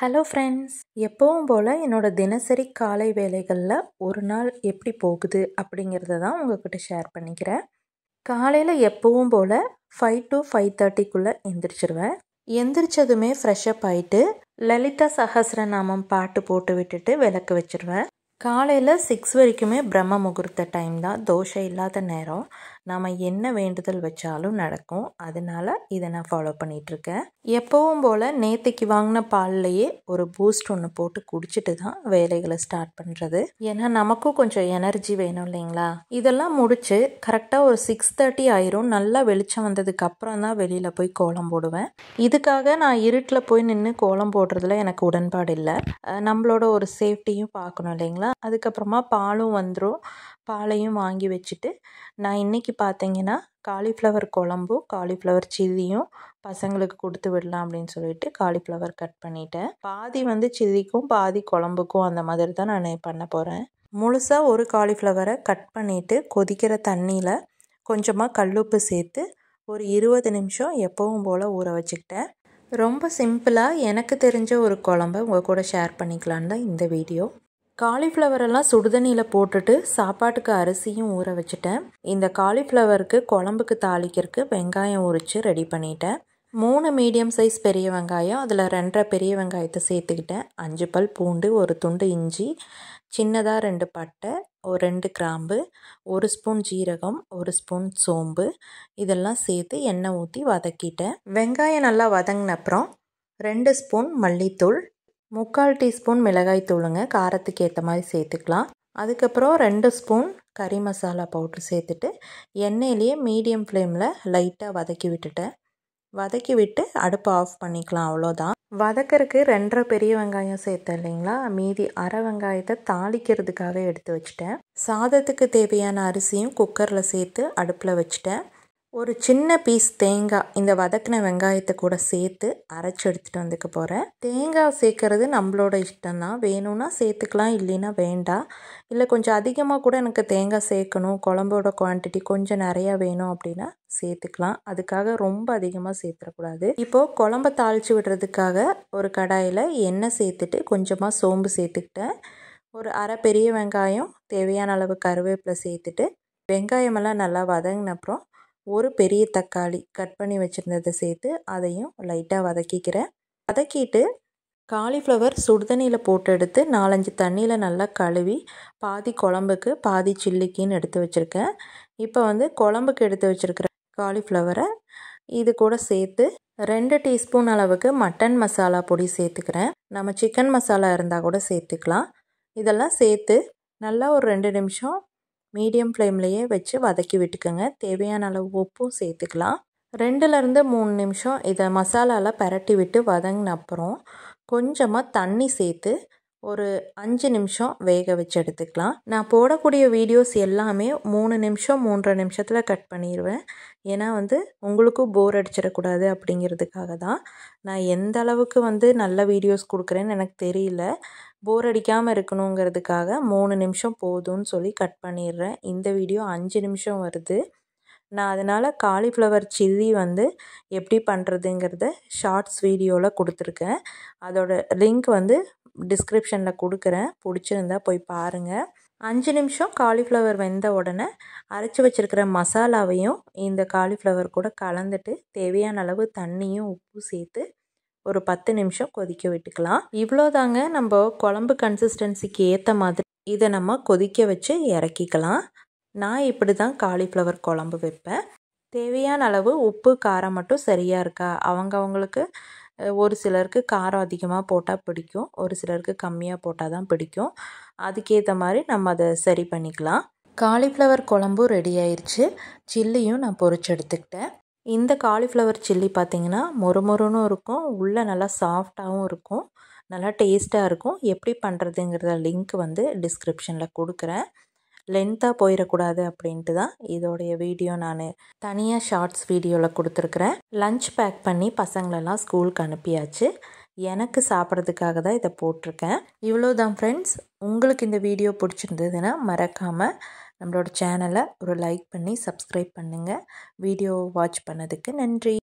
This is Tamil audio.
ஹலோ ஃப்ரெண்ட்ஸ் எப்பவும் போல் என்னோடய தினசரி காலை வேலைகளில் ஒரு நாள் எப்படி போகுது அப்படிங்கிறத தான் உங்கள்கிட்ட ஷேர் பண்ணிக்கிறேன் காலையில் எப்பவும் போல் ஃபைவ் டு ஃபைவ் தேர்ட்டிக்குள்ளே எந்திரிச்சிருவேன் எந்திரிச்சதுமே ஃப்ரெஷ்ஷப் ஆகிட்டு லலிதா சஹசிரநாமம் பாட்டு போட்டு விட்டுட்டு விளக்கு வச்சுருவேன் காலையில் சிக்ஸ் வரைக்குமே பிரம்ம முகூர்த்த டைம் தான் தோஷம் இல்லாத நேரம் நாம் என்ன வேண்டுதல் வச்சாலும் நடக்கும் அதனால் இதை நான் ஃபாலோ பண்ணிகிட்ருக்கேன் எப்போவும் போல் நேற்றுக்கு வாங்கின பால்லையே ஒரு பூஸ்ட் ஒன்று போட்டு குடிச்சிட்டு தான் வேலைகளை ஸ்டார்ட் பண்ணுறது ஏன்னா நமக்கும் கொஞ்சம் எனர்ஜி வேணும் இல்லைங்களா இதெல்லாம் முடித்து கரெக்டாக ஒரு சிக்ஸ் தேர்ட்டி ஆயிரும் நல்லா வெளிச்சம் வந்ததுக்கப்புறம் தான் வெளியில் போய் கோலம் போடுவேன் இதுக்காக நான் இருட்டில் போய் நின்று கோலம் போடுறதுல எனக்கு உடன்பாடு இல்லை நம்மளோட ஒரு சேஃப்டியும் பார்க்கணும் இல்லைங்களா அதுக்கப்புறமா பாலும் வந்துடும் பாலையும் வாங்கி வச்சுட்டு நான் இன்றைக்கி பார்த்தீங்கன்னா காலிஃப்ளவர் குழம்பும் காலிஃப்ளவர் சில்லியும் பசங்களுக்கு கொடுத்து விடலாம் அப்படின்னு சொல்லிட்டு காலிஃப்ளவர் கட் பண்ணிட்டேன் பாதி வந்து சில்லிக்கும் பாதி குழம்புக்கும் அந்த மாதிரி தான் நான் பண்ண போகிறேன் முழுசாக ஒரு காலிஃப்ளவரை கட் பண்ணிவிட்டு கொதிக்கிற தண்ணியில் கொஞ்சமாக கல்லுப்பு சேர்த்து ஒரு இருபது நிமிஷம் எப்பவும் போல் ஊற வச்சுக்கிட்டேன் ரொம்ப சிம்பிளாக எனக்கு தெரிஞ்ச ஒரு குழம்ப உங்கள் கூட ஷேர் பண்ணிக்கலான் தான் இந்த வீடியோ காலிஃப்ளவரெல்லாம் சுடுதண்ணியில் போட்டுட்டு சாப்பாட்டுக்கு அரிசியும் ஊற வச்சுட்டேன் இந்த காலிஃப்ளவருக்கு குழம்புக்கு தாளிக்கிறதுக்கு வெங்காயம் உரித்து ரெடி பண்ணிட்டேன் மூணு மீடியம் சைஸ் பெரிய வெங்காயம் அதில் ரெண்டரை பெரிய வெங்காயத்தை சேர்த்துக்கிட்டேன் அஞ்சு பல் பூண்டு ஒரு துண்டு இஞ்சி சின்னதாக ரெண்டு பட்டை ஒரு ரெண்டு கிராம்பு ஒரு ஸ்பூன் ஜீரகம் ஒரு ஸ்பூன் சோம்பு இதெல்லாம் சேர்த்து எண்ணெய் ஊற்றி வதக்கிட்டேன் வெங்காயம் நல்லா வதங்கின அப்புறம் ரெண்டு ஸ்பூன் மல்லித்தூள் முக்கால் டீஸ்பூன் மிளகாய் தூளுங்க காரத்துக்கு ஏற்ற மாதிரி சேர்த்துக்கலாம் அதுக்கப்புறம் ரெண்டு ஸ்பூன் கறி மசாலா பவுட்ரு சேர்த்துட்டு எண்ணெயிலேயே மீடியம் ஃப்ளேமில் லைட்டாக வதக்கி விட்டுட்டேன் வதக்கி விட்டு அடுப்பு ஆஃப் பண்ணிக்கலாம் அவ்வளோதான் வதக்கிறதுக்கு ரெண்டரை பெரிய வெங்காயம் சேர்த்தேன் இல்லைங்களா மீதி அரை வெங்காயத்தை தாளிக்கிறதுக்காக எடுத்து வச்சுட்டேன் சாதத்துக்கு தேவையான அரிசியும் குக்கரில் சேர்த்து அடுப்பில் வச்சுட்டேன் ஒரு சின்ன பீஸ் தேங்காய் இந்த வதக்கின வெங்காயத்தை கூட சேர்த்து அரைச்சி எடுத்துகிட்டு வந்துக்க போகிறேன் தேங்காய் சேர்க்கறது நம்மளோட இஷ்டம் தான் வேணும்னா சேர்த்துக்கலாம் இல்லைன்னா வேண்டாம் இல்லை கொஞ்சம் அதிகமாக கூட எனக்கு தேங்காய் சேர்க்கணும் குழம்போட குவான்டிட்டி கொஞ்சம் நிறையா வேணும் அப்படின்னா சேர்த்துக்கலாம் அதுக்காக ரொம்ப அதிகமாக சேர்த்துடக்கூடாது இப்போது குழம்ப தாளித்து விடுறதுக்காக ஒரு கடாயில் எண்ணெய் சேர்த்துட்டு கொஞ்சமாக சோம்பு சேர்த்துக்கிட்டேன் ஒரு அரை பெரிய வெங்காயம் தேவையான அளவு கருவேப்பிலை சேர்த்துட்டு வெங்காயமெல்லாம் நல்லா வதங்கினப்புறம் ஒரு பெரிய தக்காளி கட் பண்ணி வச்சுருந்ததை சேர்த்து அதையும் லைட்டாக வதக்கிக்கிறேன் வதக்கிட்டு காலிஃப்ளவர் சுடுதண்ணியில் போட்டு எடுத்து நாலஞ்சு தண்ணியில் நல்லா கழுவி பாதி குழம்புக்கு பாதி சில்லிக்கின்னு எடுத்து வச்சுருக்கேன் இப்போ வந்து குழம்புக்கு எடுத்து வச்சுருக்கிற காலிஃப்ளவரை இது கூட சேர்த்து ரெண்டு டீஸ்பூன் அளவுக்கு மட்டன் மசாலா பொடி சேர்த்துக்கிறேன் நம்ம சிக்கன் மசாலா இருந்தால் கூட சேர்த்துக்கலாம் இதெல்லாம் சேர்த்து நல்லா ஒரு ரெண்டு நிமிஷம் மீடியம் ஃப்ளேம்லேயே வச்சு வதக்கி விட்டுக்கோங்க தேவையான அளவு உப்பும் சேர்த்துக்கலாம் ரெண்டுலேருந்து மூணு நிமிஷம் இதை மசாலாவில் பரட்டி விட்டு வதங்கின அப்புறம் கொஞ்சமாக தண்ணி சேர்த்து ஒரு அஞ்சு நிமிஷம் வேக வச்சு எடுத்துக்கலாம் நான் போடக்கூடிய வீடியோஸ் எல்லாமே மூணு நிமிஷம் மூன்றரை நிமிஷத்தில் கட் பண்ணிடுவேன் ஏன்னா வந்து உங்களுக்கும் போர் அடிச்சிடக்கூடாது அப்படிங்கிறதுக்காக தான் நான் எந்த அளவுக்கு வந்து நல்ல வீடியோஸ் கொடுக்குறேன்னு எனக்கு தெரியல போர் அடிக்காமல் இருக்கணுங்கிறதுக்காக மூணு நிமிஷம் போதும்னு சொல்லி கட் பண்ணிடுறேன் இந்த வீடியோ அஞ்சு நிமிஷம் வருது நான் அதனால் காலிஃப்ளவர் சில்லி வந்து எப்படி பண்ணுறதுங்கிறத ஷார்ட்ஸ் வீடியோவில் கொடுத்துருக்கேன் அதோட லிங்க் வந்து டிஸ்கிரிப்ஷனில் கொடுக்குறேன் பிடிச்சிருந்தா போய் பாருங்கள் அஞ்சு நிமிஷம் காலிஃப்ளவர் வெந்த உடனே அரைச்சி வச்சுருக்கிற மசாலாவையும் இந்த காலிஃப்ளவர் கூட கலந்துட்டு தேவையான அளவு தண்ணியும் உப்பு சேர்த்து ஒரு பத்து நிமிஷம் கொதிக்க விட்டுக்கலாம் இவ்வளோதாங்க நம்ம குழம்பு கன்சிஸ்டன்சிக்கு ஏற்ற மாதிரி இதை நம்ம கொதிக்க வச்சு இறக்கிக்கலாம் நான் இப்படி தான் காலிஃப்ளவர் குழம்பு வைப்பேன் தேவையான அளவு உப்பு காரம் மட்டும் சரியாக இருக்கா அவங்கவுங்களுக்கு ஒரு சிலருக்கு காரம் அதிகமாக போட்டால் பிடிக்கும் ஒரு சிலருக்கு கம்மியாக போட்டால் தான் பிடிக்கும் அதுக்கேற்ற மாதிரி நம்ம அதை சரி பண்ணிக்கலாம் காலிஃப்ளவர் குழம்பும் ரெடி ஆயிடுச்சு சில்லியும் நான் பொறிச்சு எடுத்துக்கிட்டேன் இந்த காலிஃப்ளவர் சில்லி பார்த்திங்கன்னா மொறுமொறுன்னு இருக்கும் உள்ளே நல்லா சாஃப்டாகவும் இருக்கும் நல்லா டேஸ்ட்டாக இருக்கும் எப்படி பண்ணுறதுங்கிறத லிங்க் வந்து டிஸ்கிரிப்ஷனில் கொடுக்குறேன் லென்த்தாக போயிடக்கூடாது அப்படின்ட்டு தான் இதோடைய வீடியோ நான் தனியாக ஷார்ட்ஸ் வீடியோவில் கொடுத்துருக்குறேன் லஞ்ச் பேக் பண்ணி பசங்களெல்லாம் ஸ்கூலுக்கு அனுப்பியாச்சு எனக்கு சாப்பிட்றதுக்காக தான் இதை போட்டிருக்கேன் இவ்வளோ தான் ஃப்ரெண்ட்ஸ் உங்களுக்கு இந்த வீடியோ பிடிச்சிருந்ததுன்னா மறக்காமல் நம்மளோட சேனலை ஒரு லைக் பண்ணி சப்ஸ்கிரைப் பண்ணுங்கள் வீடியோ வாட்ச் பண்ணதுக்கு நன்றி